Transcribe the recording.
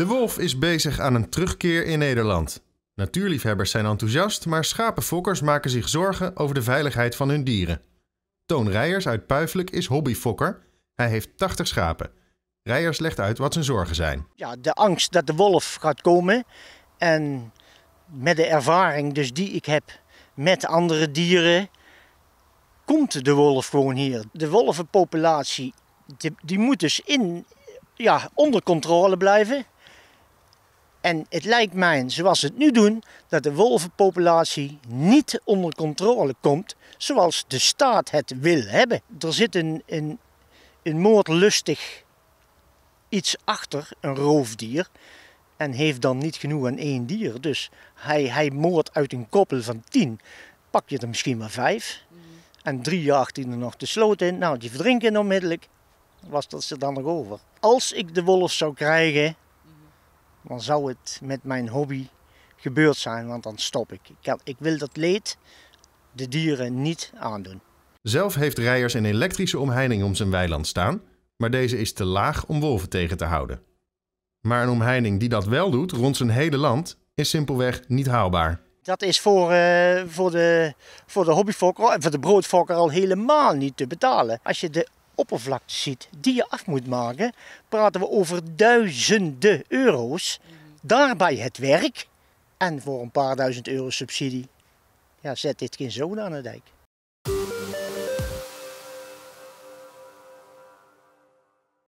De wolf is bezig aan een terugkeer in Nederland. Natuurliefhebbers zijn enthousiast, maar schapenfokkers maken zich zorgen over de veiligheid van hun dieren. Toon Rijers uit Puifelijk is hobbyfokker. Hij heeft 80 schapen. Rijers legt uit wat zijn zorgen zijn. Ja, de angst dat de wolf gaat komen en met de ervaring dus die ik heb met andere dieren komt de wolf gewoon hier. De wolvenpopulatie die, die moet dus in, ja, onder controle blijven. En het lijkt mij, zoals ze het nu doen, dat de wolvenpopulatie niet onder controle komt zoals de staat het wil hebben. Er zit een, een, een moordlustig iets achter, een roofdier, en heeft dan niet genoeg aan één dier. Dus hij, hij moordt uit een koppel van tien, pak je er misschien maar vijf. Mm. En drie jaar hij er nog de sloot in. Nou, die verdrinken onmiddellijk. Was dat ze dan nog over. Als ik de wolf zou krijgen, dan zou het met mijn hobby gebeurd zijn, want dan stop ik. Ik, ik wil dat leed de dieren niet aandoen. Zelf heeft Rijers een elektrische omheining om zijn weiland staan, maar deze is te laag om wolven tegen te houden. Maar een omheining die dat wel doet rond zijn hele land is simpelweg niet haalbaar. Dat is voor, eh, voor de, voor de hobbyfokker en eh, voor de broodfokker al helemaal niet te betalen. Als je de oppervlakte ziet die je af moet maken, praten we over duizenden euro's. Daarbij het werk en voor een paar duizend euro subsidie ja, zet dit geen zoon aan de dijk.